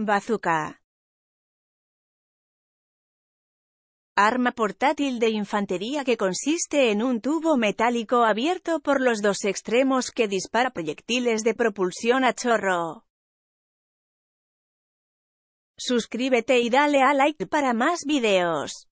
Bazooka. Arma portátil de infantería que consiste en un tubo metálico abierto por los dos extremos que dispara proyectiles de propulsión a chorro. Suscríbete y dale a like para más videos.